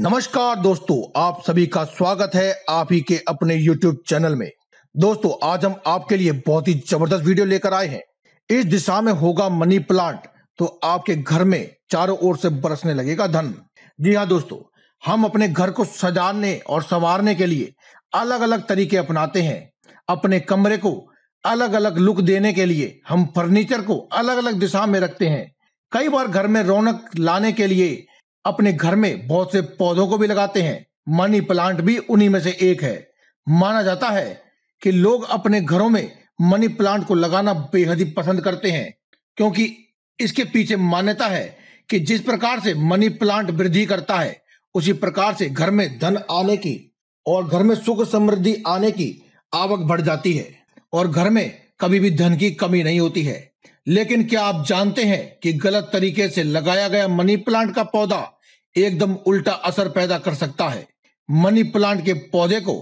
नमस्कार दोस्तों आप सभी का स्वागत है आप ही के अपने YouTube चैनल में दोस्तों आज हम आपके लिए बहुत ही जबरदस्त वीडियो लेकर आए हैं इस दिशा में होगा मनी प्लांट तो आपके घर में चारों ओर से बरसने लगेगा धन जी हाँ दोस्तों हम अपने घर को सजाने और संवारने के लिए अलग अलग तरीके अपनाते हैं अपने कमरे को अलग अलग लुक देने के लिए हम फर्नीचर को अलग अलग दिशा में रखते हैं कई बार घर में रौनक लाने के लिए अपने घर में बहुत से पौधों को भी लगाते हैं मनी प्लांट भी उन्हीं में से एक है माना जाता है कि लोग अपने घरों में मनी प्लांट को लगाना बेहद ही पसंद करते हैं क्योंकि इसके पीछे मान्यता है कि जिस प्रकार से मनी प्लांट वृद्धि करता है उसी प्रकार से घर में धन आने की और घर में सुख समृद्धि आने की आवक बढ़ जाती है और घर में कभी भी धन की कमी नहीं होती है लेकिन क्या आप जानते हैं कि गलत तरीके से लगाया गया मनी प्लांट का पौधा एकदम उल्टा असर पैदा कर सकता है मनी प्लांट के पौधे को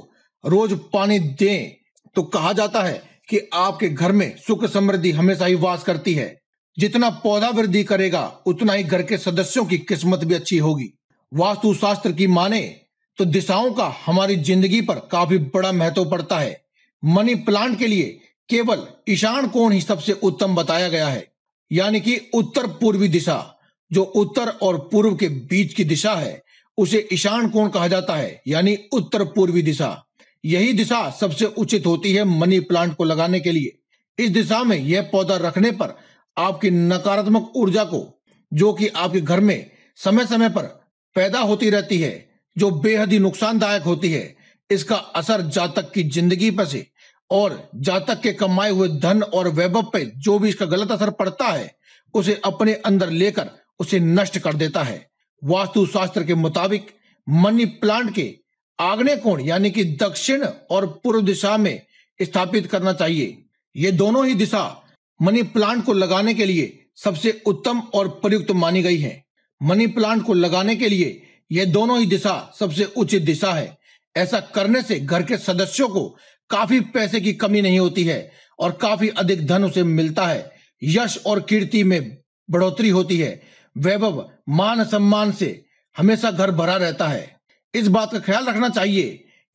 रोज पानी दें तो कहा जाता है कि आपके घर में सुख समृद्धि हमेशा ही वास करती है जितना पौधा वृद्धि करेगा उतना ही घर के सदस्यों की किस्मत भी अच्छी होगी वास्तु शास्त्र की माने तो दिशाओं का हमारी जिंदगी पर काफी बड़ा महत्व पड़ता है मनी प्लांट के लिए केवल ईशान कोण ही सबसे उत्तम बताया गया है यानी कि उत्तर पूर्वी दिशा जो उत्तर और पूर्व के बीच की दिशा है उसे ईशान कोण कहा जाता है यानी उत्तर पूर्वी दिशा यही दिशा सबसे उचित होती है मनी प्लांट को लगाने के लिए इस दिशा में यह पौधा रखने पर आपकी नकारात्मक ऊर्जा को जो कि आपके घर में समय समय पर पैदा होती रहती है जो बेहद ही नुकसानदायक होती है इसका असर जातक की जिंदगी पर से और जातक के कमाए हुए धन और वैभव पे जो भी इसका गलत असर पड़ता है उसे अपने अंदर लेकर उसे नष्ट कर देता है वास्तु शास्त्र के मुताबिक मनी प्लांट के आग्ने कोण यानी कि दक्षिण और पूर्व दिशा में स्थापित करना चाहिए ये दोनों ही दिशा मनी प्लांट को लगाने के लिए सबसे उत्तम और प्रयुक्त मानी गई है मनी प्लांट को लगाने के लिए यह दोनों ही दिशा सबसे उचित दिशा है ऐसा करने से घर के सदस्यों को काफी पैसे की कमी नहीं होती है और काफी अधिक धन उसे मिलता है यश और कीर्ति में बढ़ोतरी होती है वैभव मान सम्मान से हमेशा घर भरा रहता है इस बात का ख्याल रखना चाहिए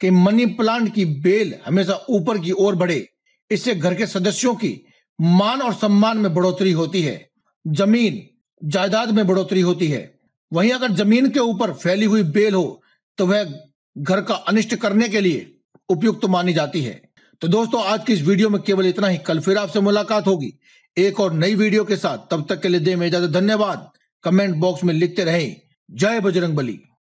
कि मनी प्लांट की बेल हमेशा ऊपर की ओर बढ़े इससे घर के सदस्यों की मान और सम्मान में बढ़ोतरी होती है जमीन जायदाद में बढ़ोतरी होती है वहीं अगर जमीन के ऊपर फैली हुई बेल हो तो वह घर का अनिष्ट करने के लिए उपयुक्त तो मानी जाती है तो दोस्तों आज की इस वीडियो में केवल इतना ही कल फिर आपसे मुलाकात होगी एक और नई वीडियो के साथ तब तक के लिए दे में इजाजत धन्यवाद कमेंट बॉक्स में लिखते रहे जय बजरंग बली